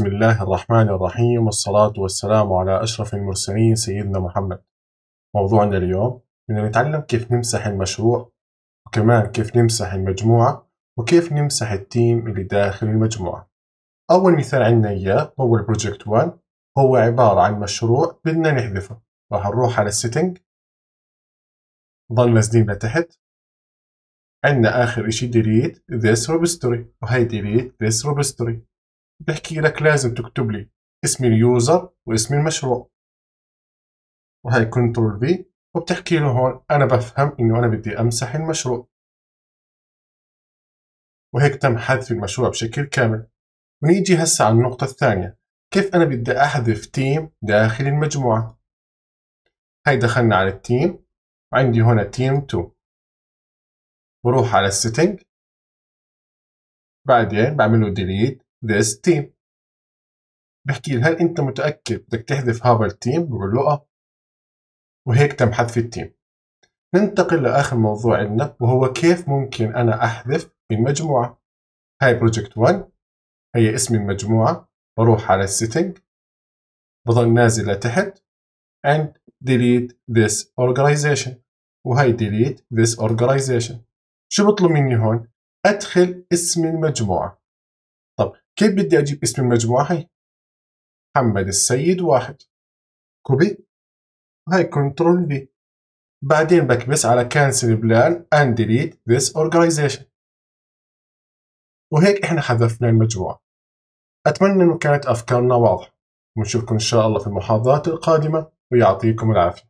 بسم الله الرحمن الرحيم والصلاة والسلام على أشرف المرسلين سيدنا محمد موضوعنا اليوم بدنا نتعلم كيف نمسح المشروع وكمان كيف نمسح المجموعة وكيف نمسح التيم اللي داخل المجموعة أول مثال عندنا إياه هو البروجكت 1 هو عبارة عن مشروع بدنا نحذفه راح نروح على السيتنج ضل نازلين لتحت عندنا آخر إشي delete this repository وهي delete this repository بحكي لك لازم تكتب لي اسم اليوزر واسم المشروع وهي كنترول في وبتحكي له هون أنا بفهم إنه أنا بدي أمسح المشروع وهيك تم حذف المشروع بشكل كامل ونيجي هسه على النقطة الثانية كيف أنا بدي أحذف تيم داخل المجموعة هاي دخلنا على التيم وعندي هنا تيم 2 بروح على السيتنج بعدين بعمله ديليت ذا از تيم بحكي هل انت متاكد بدك تحذف هذا التيم بقول له اه وهيك تم حذف التيم ننتقل لاخر موضوع عندنا وهو كيف ممكن انا احذف من مجموعه هاي بروجكت 1 هي اسم المجموعه بروح على السيتنج بضل نازل لتحت and delete this organization وهي delete this organization شو بطلب مني هون ادخل اسم المجموعه كيف بدي أجيب اسم المجموعة؟ محمد السيد واحد كوبي وهي كنترول بي بعدين بكبس على cancel plan and delete this organization وهيك احنا حذفنا المجموعة أتمنى أنه كانت أفكارنا واضحة ونشوفكم إن شاء الله في المحاضرات القادمة ويعطيكم العافية